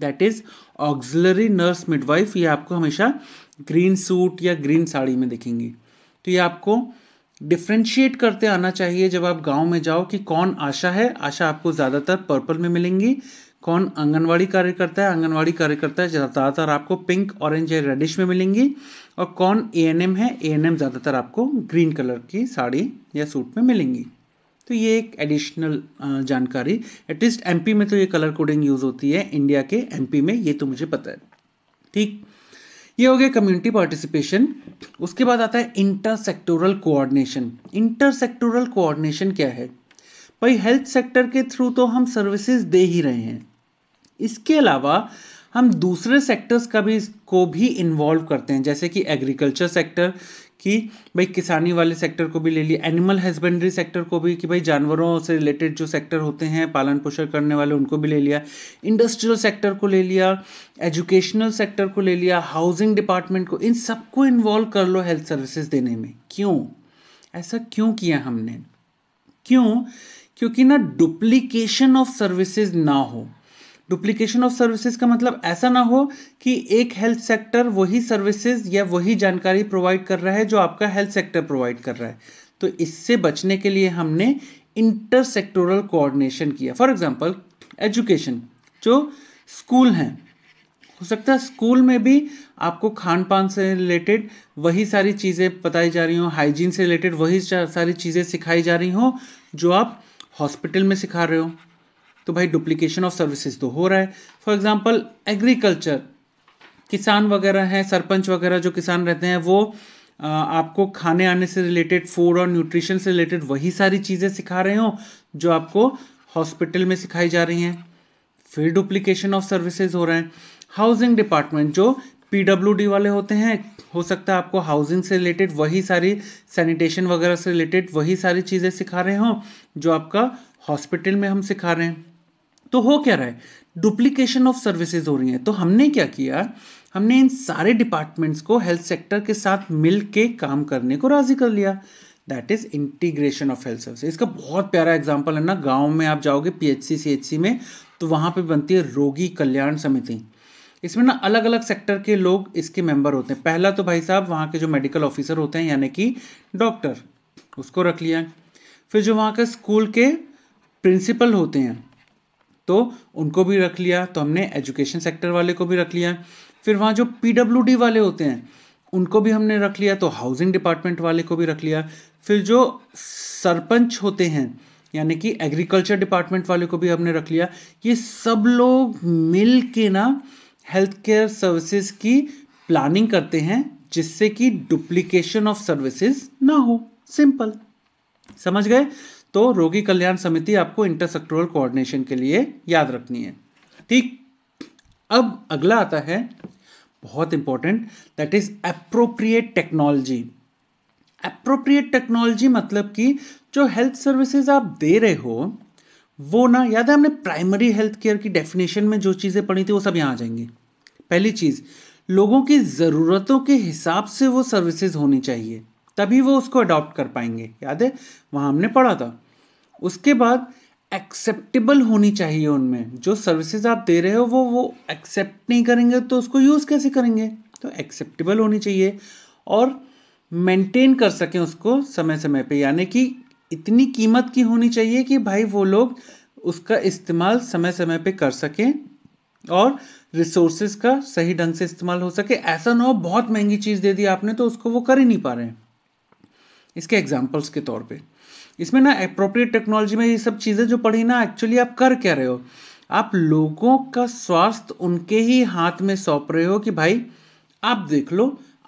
that is auxiliary nurse midwife ये आपको हमेशा ग्रीन सूट या ग्रीन साड़ी में दिखेंगी तो ये आपको डिफ्रेंशिएट करते आना चाहिए जब आप गांव में जाओ कि कौन आशा है आशा आपको ज़्यादातर पर्पल में मिलेंगी कौन आंगनवाड़ी कार्यकर्ता है आंगनवाड़ी कार्यकर्ता है ज़्यादातर आपको पिंक ऑरेंज या रेडिश में मिलेंगी और कौन ए है ए ज़्यादातर आपको ग्रीन कलर की साड़ी या सूट में मिलेंगी तो ये एक एडिशनल जानकारी एटलीस्ट एमपी में तो ये कलर कोडिंग यूज़ होती है इंडिया के एमपी में ये तो मुझे पता है ठीक ये हो गया कम्युनिटी पार्टिसिपेशन उसके बाद आता है inter sectoral coordination inter sectoral coordination क्या है भाई हेल्थ सेक्टर के थ्रू तो हम सर्विसेज दे ही रहे हैं इसके अलावा हम दूसरे सेक्टर्स का भी को भी इन्वॉल्व करते हैं जैसे कि एग्रीकल्चर सेक्टर कि भाई किसानी वाले सेक्टर को भी ले लिया एनिमल हस्बेंड्री सेक्टर को भी कि भाई जानवरों से रिलेटेड जो सेक्टर होते हैं पालन पोषण करने वाले उनको भी ले लिया इंडस्ट्रियल सेक्टर को ले लिया एजुकेशनल सेक्टर को ले लिया हाउसिंग डिपार्टमेंट को इन सबको इन्वॉल्व कर लो हेल्थ सर्विसेज देने में क्यों ऐसा क्यों किया हमने क्यों क्योंकि ना डुप्लीकेशन ऑफ सर्विसेज ना हो डुप्लीकेशन ऑफ सर्विसेज का मतलब ऐसा ना हो कि एक हेल्थ सेक्टर वही सर्विसेज या वही जानकारी प्रोवाइड कर रहा है जो आपका हेल्थ सेक्टर प्रोवाइड कर रहा है तो इससे बचने के लिए हमने इंटरसेक्टोरल कोऑर्डिनेशन किया फॉर एग्जांपल एजुकेशन जो स्कूल हैं हो सकता है स्कूल में भी आपको खान पान से रिलेटेड वही सारी चीज़ें बताई जा रही हों हाइजीन से रिलेटेड वही सारी चीज़ें सिखाई जा रही हों जो आप हॉस्पिटल में सिखा रहे हो तो भाई डुप्लीकेशन ऑफ सर्विसेज तो हो रहा है फॉर एग्जाम्पल एग्रीकल्चर किसान वगैरह हैं सरपंच वगैरह जो किसान रहते हैं वो आपको खाने आने से रिलेटेड फूड और न्यूट्रिशन से रिलेटेड वही सारी चीज़ें सिखा रहे हो जो आपको हॉस्पिटल में सिखाई जा रही हैं फिर डुप्लीकेशन ऑफ सर्विसेज हो रहे हैं हाउसिंग डिपार्टमेंट जो पीडब्ल्यूडी वाले होते हैं हो सकता है आपको हाउसिंग से रिलेटेड वही सारी सैनिटेशन वगैरह से रिलेटेड वही सारी चीज़ें सिखा रहे हों जो आपका हॉस्पिटल में हम सिखा रहे हैं तो हो क्या रहा है डुप्लीकेशन ऑफ सर्विसेज हो रही है तो हमने क्या किया हमने इन सारे डिपार्टमेंट्स को हेल्थ सेक्टर के साथ मिल के काम करने को राजी कर लिया that is integration of health service इसका बहुत प्यारा एग्जाम्पल है ना गाँव में आप जाओगे P H C C H C में तो वहाँ पर बनती है रोगी कल्याण समिति इसमें ना अलग अलग सेक्टर के लोग इसके मेंबर होते हैं पहला तो भाई साहब वहाँ के जो मेडिकल ऑफिसर होते हैं यानी कि डॉक्टर उसको रख लिया फिर जो वहाँ के स्कूल के प्रिंसिपल होते हैं तो उनको भी रख लिया तो हमने एजुकेशन सेक्टर वाले को भी रख लिया फिर वहाँ जो पी वाले होते हैं उनको भी हमने रख लिया तो हाउसिंग डिपार्टमेंट वाले को भी रख लिया फिर जो सरपंच होते हैं यानी कि एग्रीकल्चर डिपार्टमेंट वाले को भी हमने रख लिया ये सब लोग मिल के ना हेल्थ केयर सर्विसेज की प्लानिंग करते हैं जिससे कि डुप्लीकेशन ऑफ सर्विसेज ना हो सिंपल समझ गए तो रोगी कल्याण समिति आपको इंटरसेक्टोरल कोऑर्डिनेशन के लिए याद रखनी है ठीक अब अगला आता है बहुत important that is appropriate technology appropriate technology मतलब कि जो हेल्थ सर्विसेज आप दे रहे हो वो ना याद है हमने प्राइमरी हेल्थ केयर की डेफिनेशन में जो चीज़ें पढ़ी थी वो सब यहाँ आ जाएंगी पहली चीज़ लोगों की ज़रूरतों के हिसाब से वो सर्विसेज होनी चाहिए तभी वो उसको अडॉप्ट कर पाएंगे याद है वहाँ हमने पढ़ा था उसके बाद एक्सेप्टेबल होनी चाहिए उनमें जो सर्विसेज आप दे रहे हो वो वो एक्सेप्ट नहीं करेंगे तो उसको यूज़ कैसे करेंगे तो एक्सेप्टेबल होनी चाहिए और मेंटेन कर सकें उसको समय समय पे यानी कि इतनी कीमत की होनी चाहिए कि भाई वो लोग उसका इस्तेमाल समय समय पे कर सकें और रिसोर्सेज का सही ढंग से इस्तेमाल हो सके ऐसा ना हो बहुत महंगी चीज़ दे दी आपने तो उसको वो कर ही नहीं पा रहे हैं इसके एग्जाम्पल्स के तौर पर इसमें ना अप्रोप्रिएट टेक्नोलॉजी में ये सब चीज़ें जो पढ़ी ना एक्चुअली आप कर क्या रहे हो आप लोगों का स्वास्थ्य उनके ही हाथ में सौंप रहे हो कि भाई आप देख लो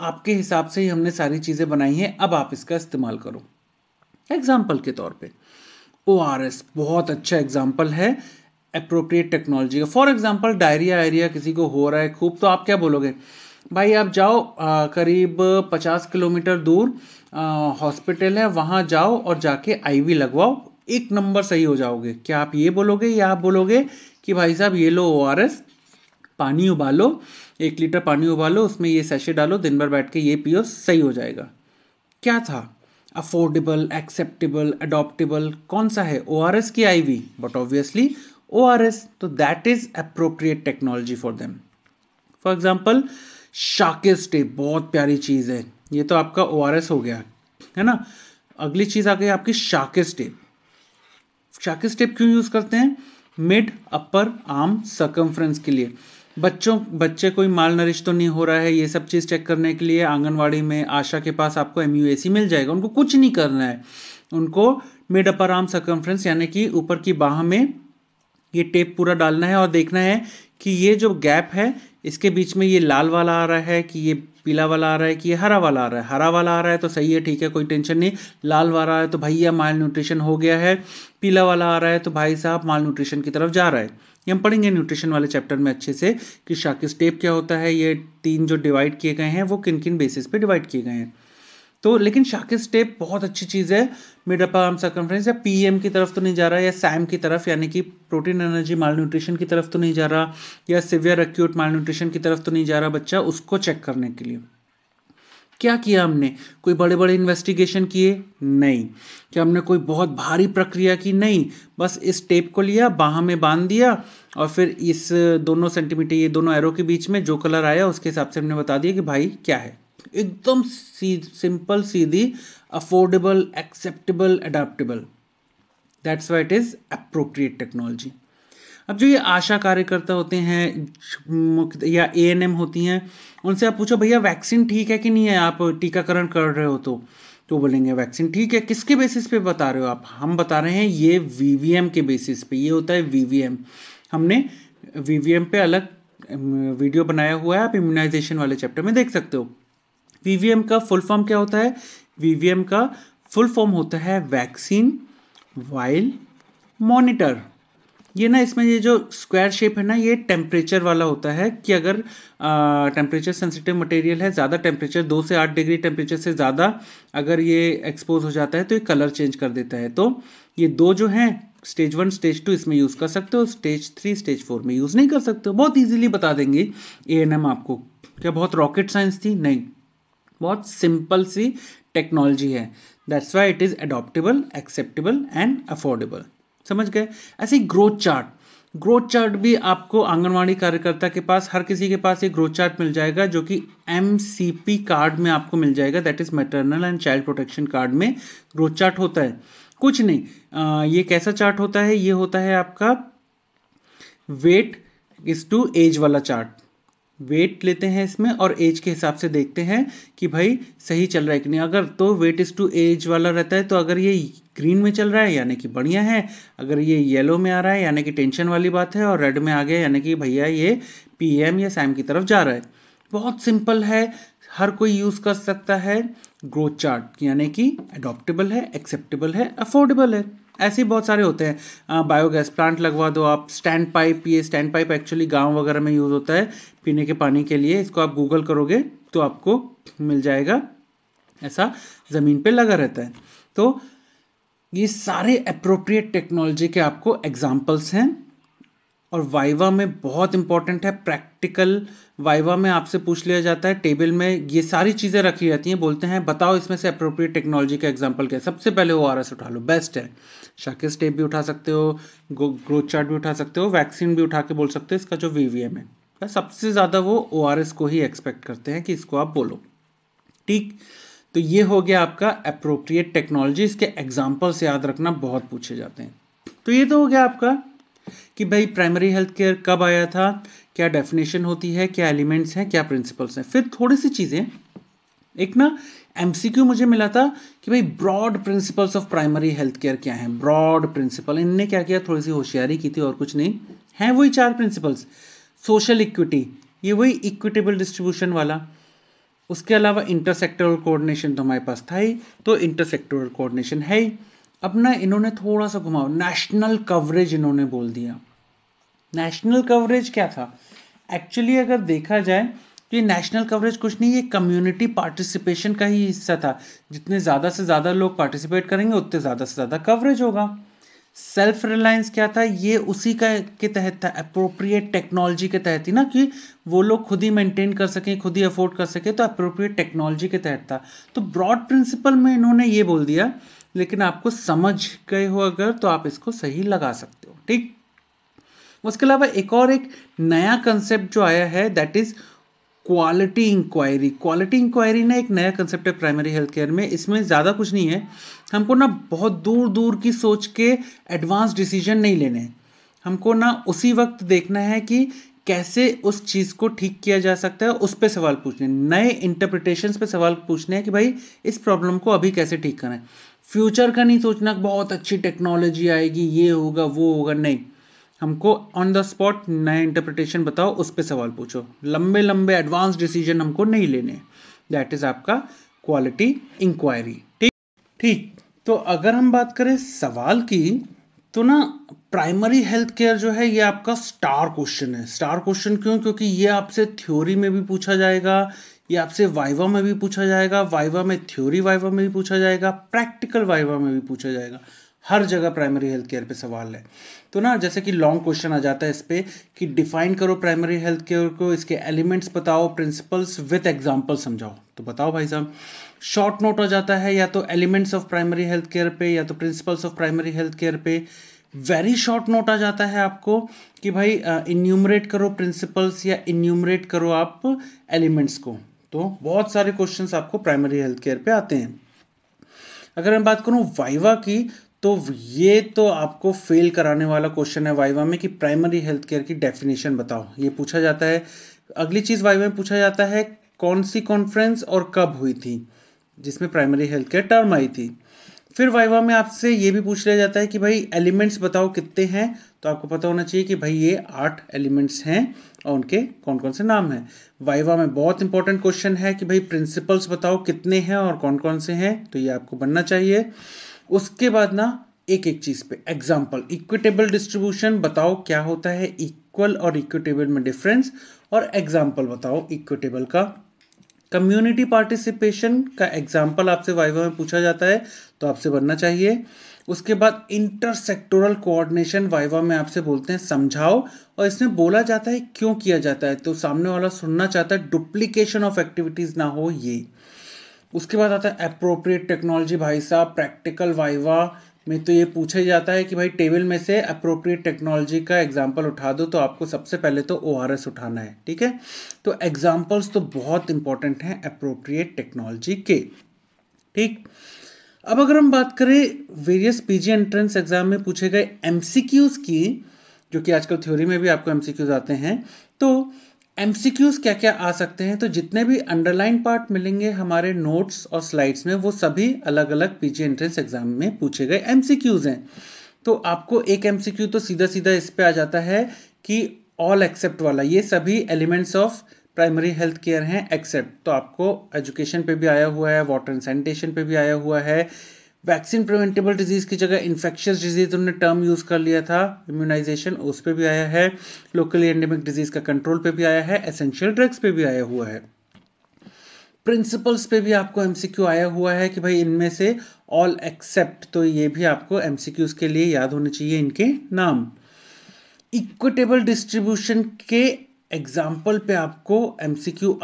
आपके हिसाब से ही हमने सारी चीज़ें बनाई हैं अब आप इसका इस्तेमाल करो एग्जाम्पल के तौर पर ओ बहुत अच्छा एग्जाम्पल है अप्रोप्रिएट टेक्नोलॉजी का फॉर एग्जाम्पल डायरिया आयरिया किसी को हो रहा है खूब तो आप क्या बोलोगे भाई आप जाओ आ, करीब पचास किलोमीटर दूर हॉस्पिटल है वहाँ जाओ और जाके आईवी लगवाओ एक नंबर सही हो जाओगे क्या आप ये बोलोगे या आप बोलोगे कि भाई साहब ये लो ओ पानी उबालो एक लीटर पानी उबालो उसमें ये सैशे डालो दिन भर बैठ के ये पियो सही हो जाएगा क्या था अफोर्डेबल एक्सेप्टेबल एडोप्टेबल कौन सा है ओ की आई बट ऑब्वियसली ओ तो that is appropriate technology for them for example Shakir's tape बहुत प्यारी चीज़ है ये तो आपका ओ हो गया है ना अगली चीज़ आ गई आपकी शाकिस टेप शाकिस टेप क्यों यूज़ करते हैं मिड अपर आर्म सकम्फ्रेंस के लिए बच्चों बच्चे कोई माल नरिश तो नहीं हो रहा है ये सब चीज़ चेक करने के लिए आंगनवाड़ी में आशा के पास आपको एम मिल जाएगा उनको कुछ नहीं करना है उनको मिड अपर आर्म सकम्फ्रेंस यानी कि ऊपर की बाह में ये टेप पूरा डालना है और देखना है कि ये जो गैप है इसके बीच में ये लाल वाला आ रहा है कि ये पीला वाला आ रहा है कि ये हरा वाला आ रहा है हरा वाला आ रहा है तो सही है ठीक है कोई टेंशन नहीं लाल वाला आ रहा है तो भैया माल न्यूट्रिशन हो गया है पीला वाला आ रहा है तो भाई साहब माल न्यूट्रिशन की तरफ जा रहा है ये हम पढ़ेंगे न्यूट्रिशन वाले चैप्टर में अच्छे से कि शाकिस टेप क्या होता है ये तीन जो डिवाइड किए गए हैं वो किन किन बेसिस पर डिवाइड किए गए हैं तो लेकिन शाकिर स्टेप बहुत अच्छी चीज़ है मिड अपर आर्म सर्कम्फ्रेंस या एम की तरफ तो नहीं जा रहा या सैम की तरफ यानी कि प्रोटीन एनर्जी माल न्यूट्रिशन की तरफ तो नहीं जा रहा या सिवियर एक्यूट माल न्यूट्रिशन की तरफ तो नहीं जा रहा बच्चा उसको चेक करने के लिए क्या किया हमने कोई बड़े बड़े इन्वेस्टिगेशन किए नहीं क्या हमने कोई बहुत भारी प्रक्रिया की नहीं बस इस टेप को लिया बाह में बांध दिया और फिर इस दोनों सेंटीमीटर ये दोनों एरो के बीच में जो कलर आया उसके हिसाब से हमने बता दिया कि भाई क्या है एकदम सिंपल सीधी affordable acceptable adaptable that's why it is appropriate technology अब जो ये आशा कार्यकर्ता होते हैं या ए एन एम होती हैं उनसे आप पूछो भैया वैक्सीन ठीक है कि नहीं है आप टीकाकरण कर रहे हो तो तो बोलेंगे वैक्सीन ठीक है किसके बेसिस पे बता रहे हो आप हम बता रहे हैं ये वीवीएम के बेसिस पे ये होता है एम हमने एम पे अलग वीडियो बनाया हुआ है आप इम्यूनाइजेशन वाले चैप्टर में देख सकते हो वीवीएम का फुल फॉर्म क्या होता है वीवीएम का फुल फॉर्म होता है वैक्सीन वाइल मॉनिटर ये ना इसमें ये जो स्क्वायर शेप है ना ये टेम्परेचर वाला होता है कि अगर टेम्परेचर सेंसिटिव मटेरियल है ज़्यादा टेम्परेचर दो से आठ डिग्री टेम्परेचर से ज़्यादा अगर ये एक्सपोज हो जाता है तो ये कलर चेंज कर देता है तो ये दो जो हैं स्टेज वन स्टेज टू इसमें यूज़ कर सकते हो स्टेज थ्री स्टेज फोर में यूज़ नहीं कर सकते हो बहुत ईजिली बता देंगे ए एन एम आपको क्या बहुत रॉकेट साइंस थी नहीं बहुत सिंपल सी टेक्नोलॉजी है that's why it is adoptable acceptable and affordable समझ गए ऐसे ही ग्रोथ चार्ट ग्रोथ चार्ट भी आपको आंगनवाड़ी कार्यकर्ता के पास हर किसी के पास एक ग्रोथ चार्ट मिल जाएगा जो कि एम सी पी कार्ड में आपको मिल जाएगा that is maternal and child protection card में ग्रोथ चार्ट होता है कुछ नहीं आ, ये कैसा चार्ट होता है ये होता है आपका वेट इज टू एज वाला चार्ट वेट लेते हैं इसमें और एज के हिसाब से देखते हैं कि भाई सही चल रहा है कि नहीं अगर तो वेट इज़ टू एज वाला रहता है तो अगर ये ग्रीन में चल रहा है यानी कि बढ़िया है अगर ये येलो में आ रहा है यानी कि टेंशन वाली बात है और रेड में आ गया यानी कि भैया ये पी या सैम की तरफ जा रहा है बहुत सिंपल है हर कोई यूज़ कर सकता है ग्रोथ चार्ट यानी कि एडॉप्टेबल है एक्सेप्टेबल है अफोर्डेबल है ऐसे बहुत सारे होते हैं बायोगैस प्लांट लगवा दो आप स्टैंड पाइप ये स्टैंड पाइप एक्चुअली गांव वगैरह में यूज़ होता है पीने के पानी के लिए इसको आप गूगल करोगे तो आपको मिल जाएगा ऐसा ज़मीन पे लगा रहता है तो ये सारे अप्रोप्रिएट टेक्नोलॉजी के आपको एग्जाम्पल्स हैं और वाइवा में बहुत इंपॉर्टेंट है प्रैक्टिकल वाइवा में आपसे पूछ लिया जाता है टेबल में ये सारी चीज़ें रखी रहती हैं बोलते हैं बताओ इसमें से अप्रोप्रिएट टेक्नोलॉजी का एग्जाम्पल क्या है सबसे पहले ओ आर एस उठा लो बेस्ट है शाकिर स्टेप भी उठा सकते हो ग्रोथ चार्ट भी उठा सकते हो वैक्सीन भी उठा के बोल सकते हो इसका जो वी वी एम है सबसे ज़्यादा वो ओ आर एस को ही एक्सपेक्ट करते हैं कि इसको आप बोलो ठीक तो ये हो गया आपका अप्रोप्रिएट टेक्नोलॉजी इसके एग्जाम्पल्स याद रखना बहुत पूछे जाते हैं तो ये तो हो गया आपका कि भाई प्राइमरी हेल्थ केयर कब आया था क्या डेफिनेशन होती है क्या एलिमेंट्स हैं क्या प्रिंसिपल्स हैं फिर थोड़ी सी चीज़ें एक ना एम मुझे मिला था कि भाई broad principles of primary health care क्या हैं ब्रॉड प्रिंसिपल इनने क्या किया थोड़ी सी होशियारी की थी और कुछ नहीं हैं वही चार प्रिंसिपल्स सोशल इक्विटी ये वही इक्विटेबल डिस्ट्रीब्यूशन वाला उसके अलावा इंटरसेक्टोरल कोऑर्डिनेशन तो हमारे पास था ही तो इंटरसेक्टोरल कोऑर्डिनेशन है ही अपना इन्होंने थोड़ा सा घुमाओ नेशनल कवरेज इन्होंने बोल दिया नेशनल कवरेज क्या था एक्चुअली अगर देखा जाए तो ये नेशनल कवरेज कुछ नहीं ये कम्युनिटी पार्टिसिपेशन का ही हिस्सा था जितने ज़्यादा से ज़्यादा लोग पार्टिसिपेट करेंगे उतने ज़्यादा से ज़्यादा कवरेज होगा सेल्फ रिलायंस क्या था ये उसी का के तहत था अप्रोप्रिएट टेक्नोलॉजी के तहत ही ना कि वो लोग खुद ही मेंटेन कर सकें खुद ही अफोर्ड कर सकें तो अप्रोप्रिएट टेक्नोलॉजी के तहत था तो ब्रॉड प्रिंसिपल में इन्होंने ये बोल दिया लेकिन आपको समझ गए हो अगर तो आप इसको सही लगा सकते हो ठीक उसके अलावा एक और एक नया कंसेप्ट जो आया है that is quality inquiry quality inquiry ना एक नया कंसेप्ट है प्राइमरी हेल्थ केयर में इसमें ज़्यादा कुछ नहीं है हमको ना बहुत दूर दूर की सोच के एडवांस डिसीजन नहीं लेने हैं हमको ना उसी वक्त देखना है कि कैसे उस चीज़ को ठीक किया जा सकता है उस पर सवाल पूछने नए इंटरप्रिटेशन पे सवाल पूछने हैं कि भाई इस प्रॉब्लम को अभी कैसे ठीक करें फ्यूचर का नहीं सोचना बहुत अच्छी टेक्नोलॉजी आएगी ये होगा वो होगा नहीं हमको ऑन द स्पॉट नया इंटरप्रिटेशन बताओ उस पर सवाल पूछो लंबे लंबे एडवांस डिसीजन हमको नहीं लेने दैट इज़ आपका क्वालिटी इंक्वायरी ठीक ठीक तो अगर हम बात करें सवाल की तो ना प्राइमरी हेल्थ केयर जो है ये आपका स्टार क्वेश्चन है स्टार क्वेश्चन क्यों क्योंकि ये आपसे थ्योरी में भी पूछा जाएगा ये आपसे वाइवा में भी पूछा जाएगा वाइवा में थ्योरी वाइवा में भी पूछा जाएगा प्रैक्टिकल वाइवा में भी पूछा जाएगा हर जगह प्राइमरी हेल्थ केयर पे सवाल है तो ना जैसे कि लॉन्ग क्वेश्चन आ जाता है इस पर कि डिफाइन करो प्राइमरी हेल्थ केयर को इसके एलिमेंट्स बताओ प्रिंसिपल्स विथ एग्जाम्पल समझाओ तो बताओ भाई साहब शॉर्ट नोट आ जाता है या तो elements of primary health care पे या तो principles of primary health care पे वेरी शॉर्ट नोट आ जाता है आपको कि भाई इन्यूमरेट करो प्रिंसिपल्स या इन्यूमरेट करो आप एलिमेंट्स को तो बहुत सारे क्वेश्चन आपको प्राइमरी हेल्थ केयर पे आते हैं अगर मैं बात करूँ वाइवा की तो ये तो आपको फेल कराने वाला क्वेश्चन है वाइवा में कि प्राइमरी हेल्थ केयर की डेफिनेशन बताओ ये पूछा जाता है अगली चीज़ वाइवा में पूछा जाता है कौन सी कॉन्फ्रेंस और कब हुई थी जिसमें प्राइमरी हेल्थ केयर टर्म आई थी फिर वाइवा में आपसे ये भी पूछ लिया जाता है कि भाई एलिमेंट्स बताओ कितने हैं तो आपको पता होना चाहिए कि भाई ये आठ एलिमेंट्स हैं और उनके कौन कौन से नाम हैं वाइवा में बहुत इंपॉर्टेंट क्वेश्चन है कि भाई प्रिंसिपल्स बताओ कितने हैं और कौन कौन से हैं तो ये आपको बनना चाहिए उसके बाद ना एक एक चीज़ पे एग्जाम्पल इक्विटेबल डिस्ट्रीब्यूशन बताओ क्या होता है इक्वल और इक्विटेबल में डिफरेंस और एग्जाम्पल बताओ इक्विटेबल का कम्युनिटी पार्टिसिपेशन का एग्जाम्पल आपसे वाइवा में पूछा जाता है तो आपसे बनना चाहिए उसके बाद इंटरसेक्टोरल कोऑर्डिनेशन वाइवा में आपसे बोलते हैं समझाओ और इसमें बोला जाता है क्यों किया जाता है तो सामने वाला सुनना चाहता है डुप्लीकेशन ऑफ एक्टिविटीज़ ना हो ये उसके बाद आता है अप्रोप्रिएट टेक्नोलॉजी भाई साहब प्रैक्टिकल वाइवा में तो ये पूछा जाता है कि भाई टेबल में से अप्रोप्रिएट टेक्नोलॉजी का एग्जाम्पल उठा दो तो आपको सबसे पहले तो ओ उठाना है ठीक है तो एग्जाम्पल्स तो बहुत इंपॉर्टेंट हैं अप्रोप्रिएट टेक्नोलॉजी के ठीक अब अगर हम बात करें वेरियस पीजी एंट्रेंस एग्जाम में पूछे गए एमसीक्यूज़ की जो कि आजकल थ्योरी में भी आपको एमसीक्यूज़ आते हैं तो एम क्या क्या आ सकते हैं तो जितने भी अंडरलाइन पार्ट मिलेंगे हमारे नोट्स और स्लाइड्स में वो सभी अलग अलग पीजी एंट्रेंस एग्जाम में पूछे गए एम हैं तो आपको एक एम तो सीधा सीधा इस पर आ जाता है कि ऑल एक्सेप्ट वाला ये सभी elements of primary health care हैं एक्सेप्ट तो आपको एजुकेशन पे भी आया हुआ है वाटर एंड सैनिटेशन पे भी आया हुआ है वैक्सीन प्रिवेंटेबल डिजीज़ की जगह इन्फेक्शियस डिजीज़ उन्होंने टर्म यूज़ कर लिया था इम्यूनाइजेशन उस पर भी आया है लोकली एंडेमिक डिजीज़ का कंट्रोल पे भी आया है एसेंशियल ड्रग्स पे भी आया हुआ है प्रिंसिपल्स पे भी आपको एमसीक्यू आया हुआ है कि भाई इनमें से ऑल एक्सेप्ट तो ये भी आपको एमसीक्यूज के लिए याद होने चाहिए इनके नाम इक्विटेबल डिस्ट्रीब्यूशन के एग्जाम्पल पे आपको एम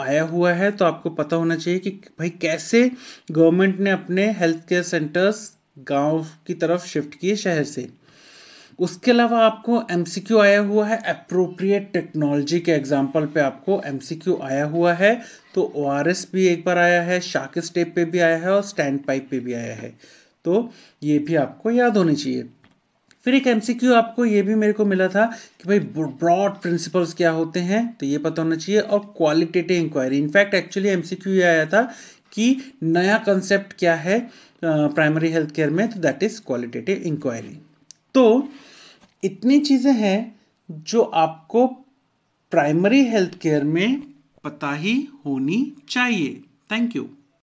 आया हुआ है तो आपको पता होना चाहिए कि भाई कैसे गवर्नमेंट ने अपने हेल्थ केयर सेंटर्स गांव की तरफ शिफ्ट किए शहर से उसके अलावा आपको एम आया हुआ है अप्रोप्रिएट टेक्नोलॉजी के एग्जाम्पल पे आपको एम आया हुआ है तो ओ भी एक बार आया है शार्क स्टेप पे भी आया है और स्टैंड पाइप पे भी आया है तो ये भी आपको याद होनी चाहिए फिर एक एमसीक्यू आपको ये भी मेरे को मिला था कि भाई ब्रॉड प्रिंसिपल्स क्या होते हैं तो ये पता होना चाहिए और qualitative inquiry in fact actually MCQ ये आया था कि नया कंसेप्ट क्या है प्राइमरी हेल्थ केयर में तो दैट इज़ क्वालिटेटिव इंक्वायरी तो इतनी चीज़ें हैं जो आपको प्राइमरी हेल्थ केयर में पता ही होनी चाहिए थैंक यू